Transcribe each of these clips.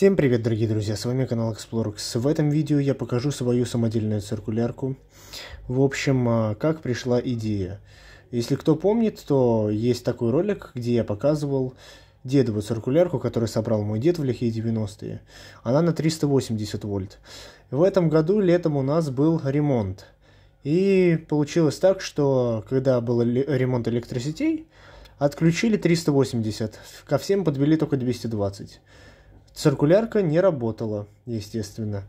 Всем привет, дорогие друзья, с вами канал Explorx. В этом видео я покажу свою самодельную циркулярку. В общем, а, как пришла идея. Если кто помнит, то есть такой ролик, где я показывал дедову циркулярку, которую собрал мой дед в лихие 90-е. Она на 380 вольт. В этом году летом у нас был ремонт. И получилось так, что когда был ремонт электросетей, отключили 380, ко всем подвели только 220. Циркулярка не работала, естественно.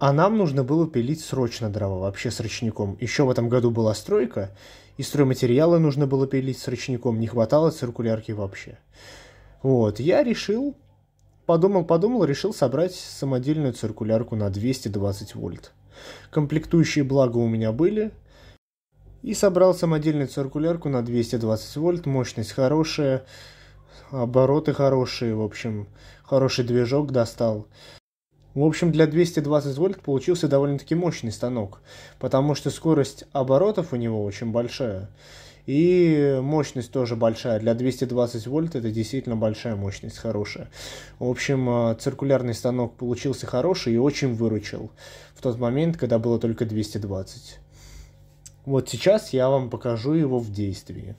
а нам нужно было пилить срочно дрова, вообще с ручником. Еще в этом году была стройка, и стройматериалы нужно было пилить с ручником. Не хватало циркулярки вообще. Вот, я решил, подумал-подумал, решил собрать самодельную циркулярку на 220 вольт. Комплектующие благо у меня были. И собрал самодельную циркулярку на 220 вольт, мощность хорошая обороты хорошие, в общем, хороший движок достал. В общем, для 220 вольт получился довольно-таки мощный станок, потому что скорость оборотов у него очень большая, и мощность тоже большая. Для 220 вольт это действительно большая мощность, хорошая. В общем, э, циркулярный станок получился хороший и очень выручил в тот момент, когда было только 220. Вот сейчас я вам покажу его в действии.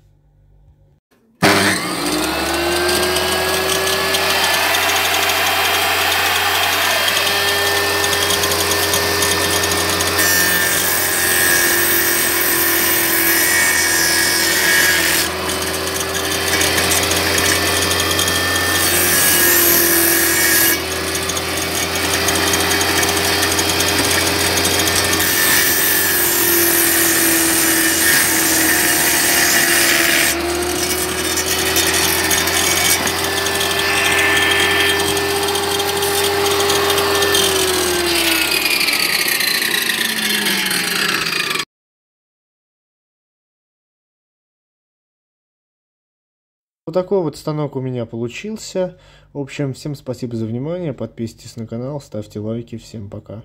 Вот такой вот станок у меня получился. В общем, всем спасибо за внимание. Подписывайтесь на канал, ставьте лайки. Всем пока.